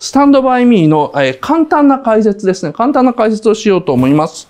スタンドバイミーの、え簡単な解説ですね。簡単な解説をしようと思います。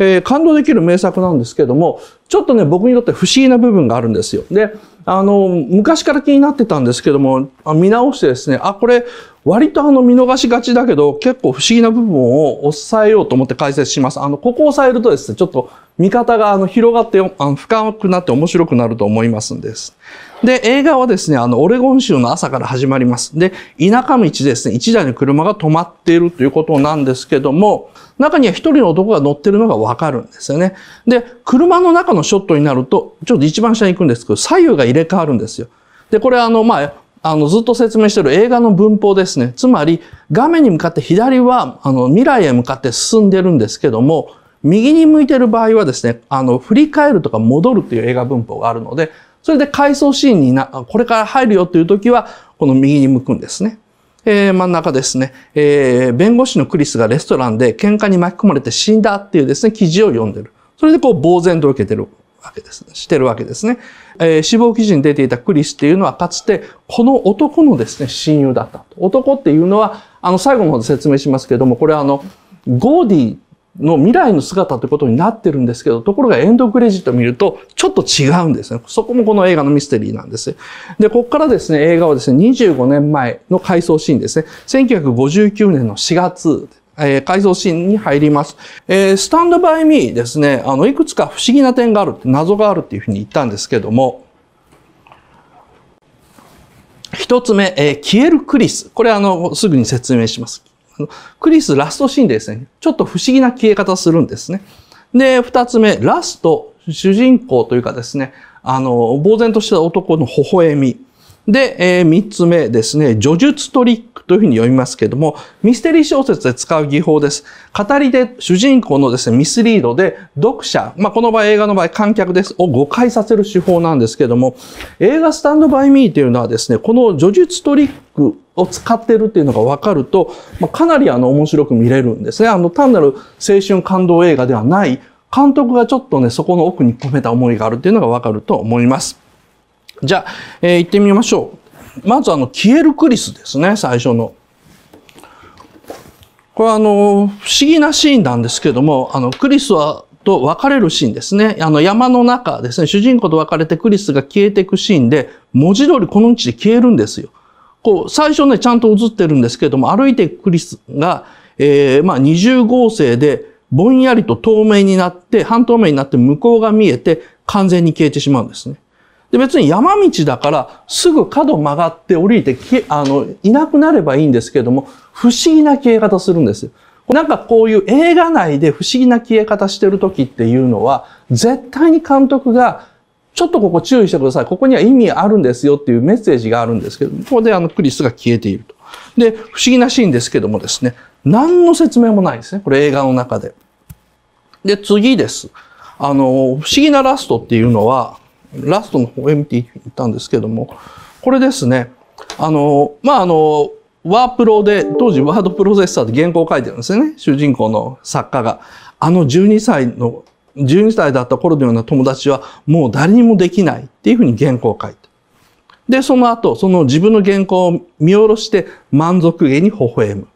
えー、感動できる名作なんですけども、ちょっとね、僕にとって不思議な部分があるんですよ。で、あの、昔から気になってたんですけども、見直してですね、あ、これ、割とあの、見逃しがちだけど、結構不思議な部分を抑えようと思って解説します。あの、ここを抑えるとですね、ちょっと見方があの、広がって、あの、深くなって面白くなると思いますんです。で、映画はですね、あの、オレゴン州の朝から始まります。で、田舎道ですね、1台の車が止まっているということなんですけども、中には1人の男が乗ってるのがわかるんですよね。で、車の中のショットになると、ちょっと一番下に行くんですけど、左右が入れ替わるんですよ。で、これあの、まあ、あの、ずっと説明してる映画の文法ですね。つまり、画面に向かって左は、あの、未来へ向かって進んでるんですけども、右に向いてる場合はですね、あの、振り返るとか戻るっていう映画文法があるので、それで回想シーンにな、これから入るよという時は、この右に向くんですね。えー、真ん中ですね、えー、弁護士のクリスがレストランで喧嘩に巻き込まれて死んだっていうですね、記事を読んでる。それでこう、呆然と受けてるわけです、ね、してるわけですね。えー、死亡記事に出ていたクリスっていうのはかつて、この男のですね、親友だった。男っていうのは、あの、最後の方で説明しますけども、これあの、ゴーディの未来の姿ということになってるんですけど、ところがエンドクレジット見るとちょっと違うんですね。そこもこの映画のミステリーなんです。で、ここからですね、映画はですね、25年前の回想シーンですね。1959年の4月えー、改想シーンに入ります。えー、スタンドバイミーですね、あの、いくつか不思議な点があるって、謎があるっていうふうに言ったんですけども、一つ目、えー、消えるクリス。これあの、すぐに説明します。クリスラストシーンでですね、ちょっと不思議な消え方するんですね。で、二つ目、ラスト、主人公というかですね、あの、呆然とした男の微笑み。で、えー、三つ目ですね、叙述トリックというふうに読みますけども、ミステリー小説で使う技法です。語りで主人公のですね、ミスリードで読者、まあ、この場合映画の場合観客です、を誤解させる手法なんですけども、映画スタンドバイミーというのはですね、この叙述トリックを使ってるっていうのが分かると、まあ、かなりあの面白く見れるんですね。あの単なる青春感動映画ではない、監督がちょっとね、そこの奥に込めた思いがあるっていうのが分かると思います。じゃあ、えー、行ってみましょう。まずあの、消えるクリスですね、最初の。これはあの、不思議なシーンなんですけども、あの、クリスはと別れるシーンですね。あの山の中ですね。主人公と別れてクリスが消えていくシーンで、文字通りこの位置で消えるんですよ。こう、最初ね、ちゃんと映ってるんですけれども、歩いていくクリスが、えー、まあ、二重合成で、ぼんやりと透明になって、半透明になって向こうが見えて、完全に消えてしまうんですね。で、別に山道だから、すぐ角曲がって降りて、あの、いなくなればいいんですけれども、不思議な消え方するんですよ。なんかこういう映画内で不思議な消え方してる時っていうのは、絶対に監督がちょっとここ注意してください。ここには意味あるんですよっていうメッセージがあるんですけど、ここであのクリスが消えていると。で、不思議なシーンですけどもですね、何の説明もないですね。これ映画の中で。で、次です。あの、不思議なラストっていうのは、ラストの方へ見ていったんですけども、これですね、あの、まあ、あの、ワープロで、当時ワードプロセッサーで原稿を書いてるんですよね。主人公の作家が。あの12歳の12歳だった頃のような友達はもう誰にもできないっていうふうに原稿を書いた。で、その後、その自分の原稿を見下ろして満足げに微笑む。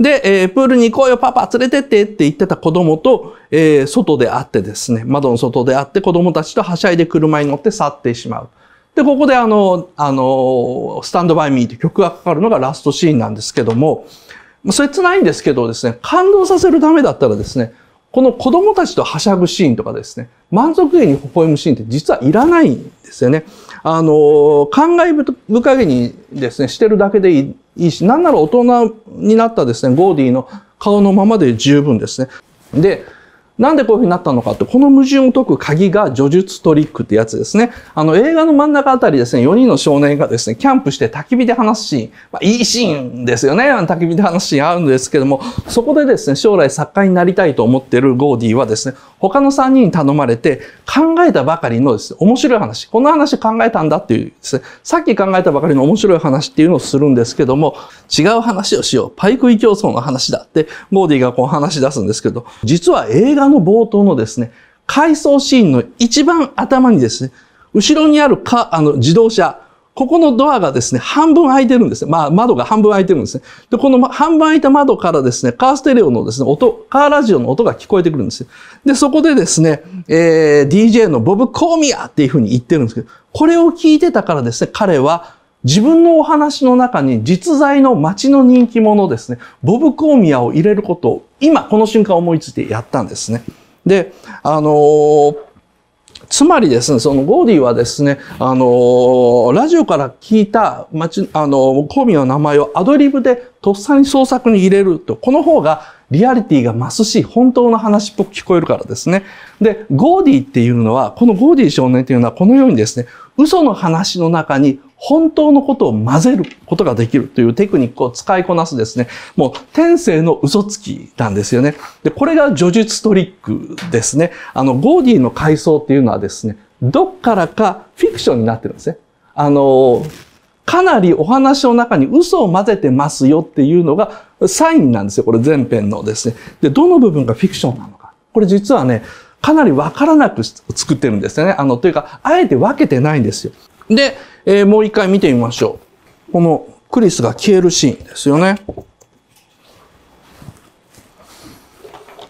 で、えー、プールに行こうよ、パパ連れてってって言ってた子供と、えー、外で会ってですね、窓の外で会って子供たちとはしゃいで車に乗って去ってしまう。で、ここであの、あの、スタンドバイミーって曲がかかるのがラストシーンなんですけども、それつないんですけどですね、感動させるためだったらですね、この子供たちとはしゃぐシーンとかですね、満足げに微笑むシーンって実はいらないんですよね。あの、感慨深げにですね、してるだけでいいし、なんなら大人になったですね、ゴーディの顔のままで十分ですね。で、なんでこういうふうになったのかって、この矛盾を解く鍵が叙述トリックってやつですね。あの映画の真ん中あたりですね、4人の少年がですね、キャンプして焚き火で話すシーン、まあ、いいシーンですよね。焚き火で話すシーンあるんですけども、そこでですね、将来作家になりたいと思ってるゴーディーはですね、他の3人に頼まれて考えたばかりのです、ね、面白い話、この話考えたんだっていうですね、さっき考えたばかりの面白い話っていうのをするんですけども、違う話をしよう。パイ食い競争の話だって、モーディがこう話し出すんですけど、実は映画の冒頭のですね、回想シーンの一番頭にですね、後ろにあるか、あの、自動車、ここのドアがですね、半分開いてるんですね。まあ、窓が半分開いてるんですね。で、この半分開いた窓からですね、カーステレオのですね、音、カーラジオの音が聞こえてくるんですよ。で、そこでですね、えー、DJ のボブ・コーミアっていうふうに言ってるんですけど、これを聞いてたからですね、彼は自分のお話の中に実在の街の人気者ですね、ボブ・コーミアを入れることを今、この瞬間思いついてやったんですね。で、あのーつまりですね、そのゴーディはですね、あの、ラジオから聞いた町、あの、コミの名前をアドリブでとっさに創作に入れると、この方がリアリティが増すし、本当の話っぽく聞こえるからですね。で、ゴーディっていうのは、このゴーディ少年っていうのはこのようにですね、嘘の話の中に本当のことを混ぜることができるというテクニックを使いこなすですね、もう天性の嘘つきなんですよね。で、これが叙述トリックですね。あの、ゴーディの階層っていうのはですね、どっからかフィクションになってるんですね。あの、かなりお話の中に嘘を混ぜてますよっていうのがサインなんですよ。これ前編のですね。で、どの部分がフィクションなのか。これ実はね、かなりわからなく作ってるんですよね。あの、というか、あえて分けてないんですよ。で、えー、もう一回見てみましょう。このクリスが消えるシーンですよね。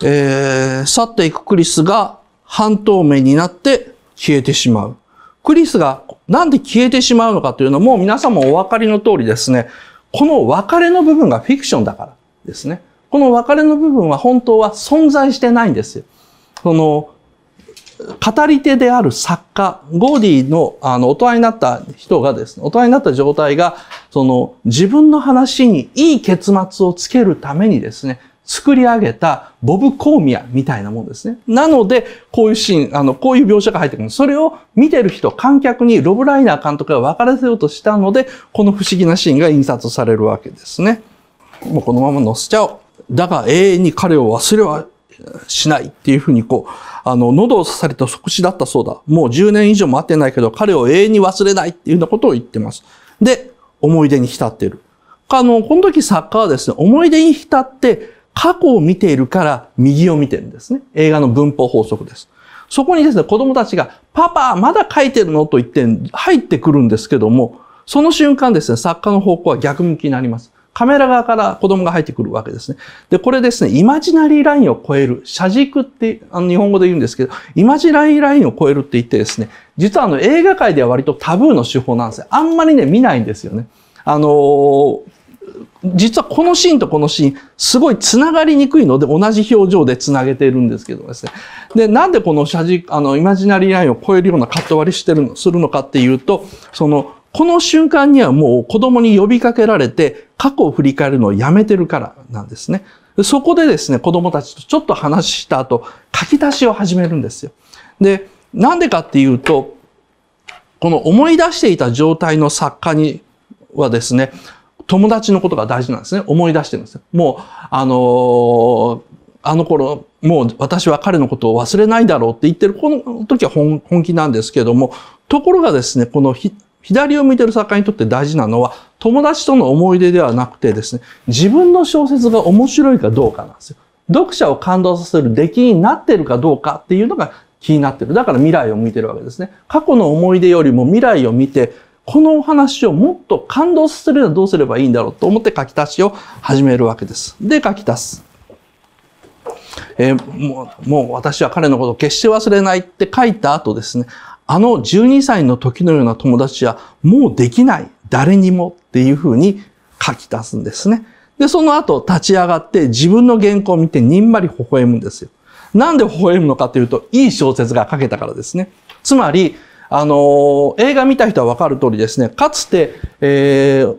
えー、去っていくクリスが半透明になって消えてしまう。クリスがなんで消えてしまうのかというのも皆さんもお分かりの通りですね。この別れの部分がフィクションだからですね。この別れの部分は本当は存在してないんですよ。その、語り手である作家、ゴーディのあの大人になった人がですね、大人になった状態が、その自分の話にいい結末をつけるためにですね、作り上げたボブ・コーミアみたいなもんですね。なので、こういうシーン、あの、こういう描写が入ってくる。それを見てる人、観客にロブ・ライナー監督が分からせようとしたので、この不思議なシーンが印刷されるわけですね。もうこのまま載せちゃおう。だが永遠に彼を忘れはしないっていうふうにこう、あの、喉を刺された即死だったそうだ。もう10年以上も会ってないけど、彼を永遠に忘れないっていうようなことを言ってます。で、思い出に浸っている。あの、この時作家はですね、思い出に浸って過去を見ているから右を見てるんですね。映画の文法法則です。そこにですね、子供たちが、パパ、まだ書いてるのと言って入ってくるんですけども、その瞬間ですね、作家の方向は逆向きになります。カメラ側から子供が入ってくるわけですね。で、これですね、イマジナリーラインを超える、車軸って、あの、日本語で言うんですけど、イマジナリーラインを超えるって言ってですね、実はあの、映画界では割とタブーの手法なんですよ。あんまりね、見ないんですよね。あのー、実はこのシーンとこのシーン、すごい繋がりにくいので、同じ表情で繋げているんですけどですね。で、なんでこの写軸あの、イマジナリーラインを超えるようなカット割りしてるの、するのかっていうと、その、この瞬間にはもう子供に呼びかけられて、過去を振り返るのをやめてるからなんですね。そこでですね、子供たちとちょっと話した後、書き出しを始めるんですよ。で、なんでかっていうと、この思い出していた状態の作家にはですね、友達のことが大事なんですね。思い出してるんですよ。もう、あのー、あの頃、もう私は彼のことを忘れないだろうって言ってる、この時は本気なんですけども、ところがですね、この左を見てる作家にとって大事なのは、友達との思い出ではなくてですね、自分の小説が面白いかどうかなんですよ。読者を感動させる出来になってるかどうかっていうのが気になってる。だから未来を見てるわけですね。過去の思い出よりも未来を見て、このお話をもっと感動させるにはどうすればいいんだろうと思って書き足しを始めるわけです。で、書き足す。えー、もう、もう私は彼のことを決して忘れないって書いた後ですね、あの12歳の時のような友達はもうできない、誰にもっていうふうに書き足すんですね。で、その後立ち上がって自分の原稿を見てにんまり微笑むんですよ。なんで微笑むのかというと、いい小説が書けたからですね。つまり、あの、映画見た人はわかる通りですね、かつて、えー、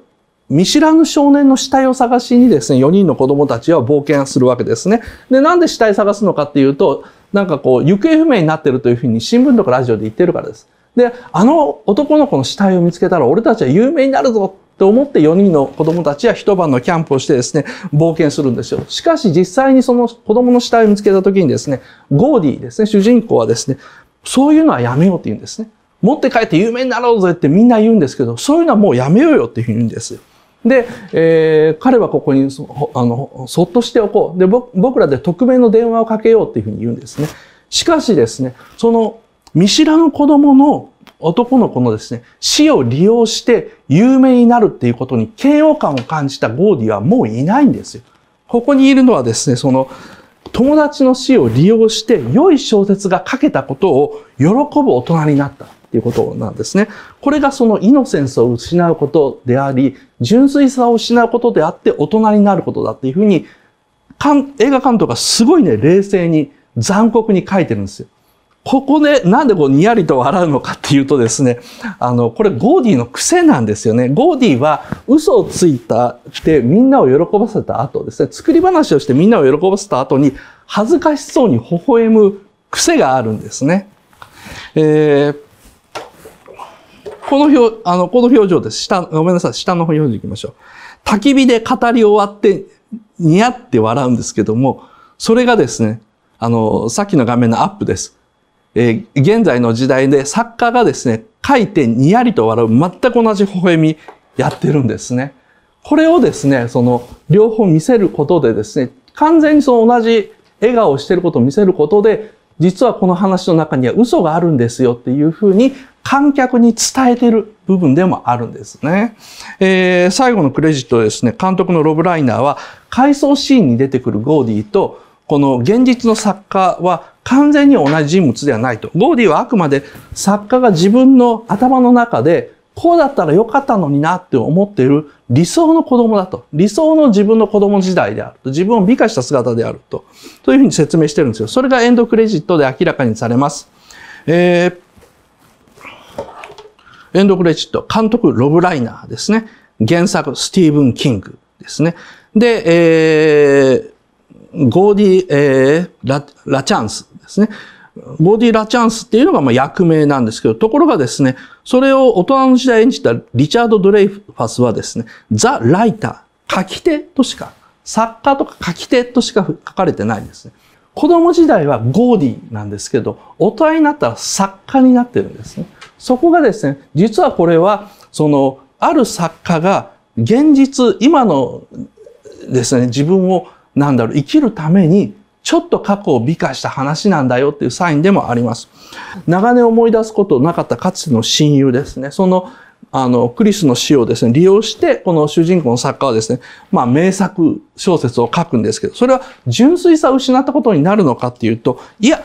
見知らぬ少年の死体を探しにですね、4人の子供たちは冒険するわけですね。で、なんで死体探すのかっていうと、なんかこう、行方不明になってるというふうに新聞とかラジオで言ってるからです。で、あの男の子の死体を見つけたら俺たちは有名になるぞって思って4人の子供たちは一晩のキャンプをしてですね、冒険するんですよ。しかし実際にその子供の死体を見つけた時にですね、ゴーディーですね、主人公はですね、そういうのはやめようって言うんですね。持って帰って有名になろうぜってみんな言うんですけど、そういうのはもうやめようよっていうふうに言うんですよ。で、えー、彼はここにそあのそっとしておこうで僕らで匿名の電話をかけようっていうふうに言うんですね。しかしですねその見知らぬ子供の男の子のですね、死を利用して有名になるっていうことに嫌悪感を感じたゴーディはもういないんですよ。ここにいるのはですね、その友達の死を利用して良い小説が書けたことを喜ぶ大人になった。っていうことなんですね。これがそのイノセンスを失うことであり、純粋さを失うことであって大人になることだっていうふうに、映画監督がすごいね、冷静に残酷に書いてるんですよ。ここで、なんでこう、にやりと笑うのかっていうとですね、あの、これ、ゴーディの癖なんですよね。ゴーディは、嘘をついた、ってみんなを喜ばせた後ですね、作り話をしてみんなを喜ばせた後に、恥ずかしそうに微笑む癖があるんですね。えーこの表、あの、この表情です。下、ごめんなさい、下の表情行きましょう。焚き火で語り終わって、ニヤって笑うんですけども、それがですね、あの、さっきの画面のアップです。えー、現在の時代で作家がですね、書いてニヤリと笑う、全く同じ微笑みやってるんですね。これをですね、その、両方見せることでですね、完全にその同じ笑顔をしてることを見せることで、実はこの話の中には嘘があるんですよっていうふうに観客に伝えてる部分でもあるんですね。えー、最後のクレジットですね、監督のロブ・ライナーは、回想シーンに出てくるゴーディと、この現実の作家は完全に同じ人物ではないと。ゴーディはあくまで作家が自分の頭の中でこうだったらよかったのになって思っている理想の子供だと。理想の自分の子供時代であると。自分を美化した姿であると。というふうに説明してるんですよ。それがエンドクレジットで明らかにされます。えーエンドクレジット、監督ロブライナーですね。原作スティーブン・キングですね。で、えー、ゴーディ、えー、ラ、ラチャンスですね。ゴーディ・ラチャンスっていうのがまあ役名なんですけど、ところがですね、それを大人の時代演じたリチャード・ドレイファスはですね、ザ・ライター、書き手としか、作家とか書き手としか書かれてないんですね。子供時代はゴーディなんですけど、大人になったら作家になってるんですね。そこがですね、実はこれは、その、ある作家が現実、今のですね、自分を、なんだろう、生きるために、ちょっと過去を美化した話なんだよっていうサインでもあります。長年思い出すことなかったかつての親友ですね。そのあの、クリスの死をですね、利用して、この主人公の作家はですね、まあ、名作小説を書くんですけど、それは純粋さを失ったことになるのかっていうと、いや、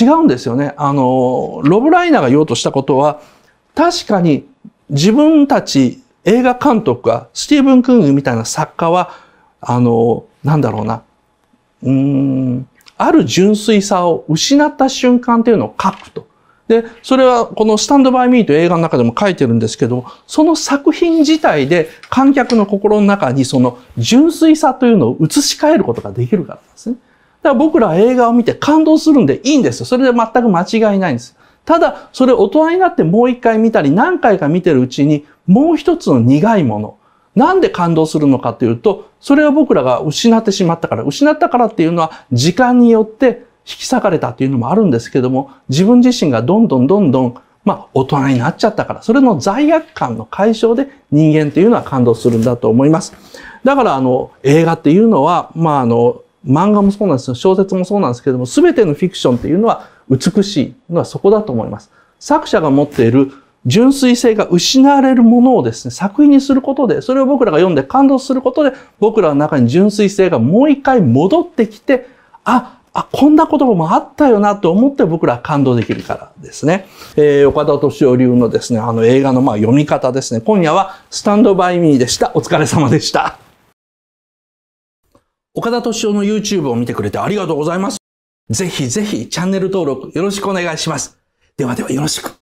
違うんですよね。あの、ロブライナーが言おうとしたことは、確かに自分たち映画監督が、スティーブン・クングみたいな作家は、あの、なんだろうな、うん、ある純粋さを失った瞬間っていうのを書くと。で、それはこのスタンドバイミーという映画の中でも書いてるんですけど、その作品自体で観客の心の中にその純粋さというのを移し替えることができるからなんですね。だから僕らは映画を見て感動するんでいいんですよ。それで全く間違いないんです。ただ、それ大人になってもう一回見たり何回か見てるうちにもう一つの苦いもの。なんで感動するのかというと、それを僕らが失ってしまったから。失ったからっていうのは時間によって引き裂かれたっていうのもあるんですけども、自分自身がどんどんどんどん、まあ、大人になっちゃったから、それの罪悪感の解消で人間っていうのは感動するんだと思います。だから、あの、映画っていうのは、まあ、あの、漫画もそうなんですよ。小説もそうなんですけども、全てのフィクションっていうのは美しいのはそこだと思います。作者が持っている純粋性が失われるものをですね、作品にすることで、それを僕らが読んで感動することで、僕らの中に純粋性がもう一回戻ってきて、あ、あ、こんな言葉もあったよなと思って僕ら感動できるからですね。えー、岡田敏夫流のですね、あの映画のまあ読み方ですね。今夜はスタンドバイミーでした。お疲れ様でした。岡田敏夫の YouTube を見てくれてありがとうございます。ぜひぜひチャンネル登録よろしくお願いします。ではではよろしく。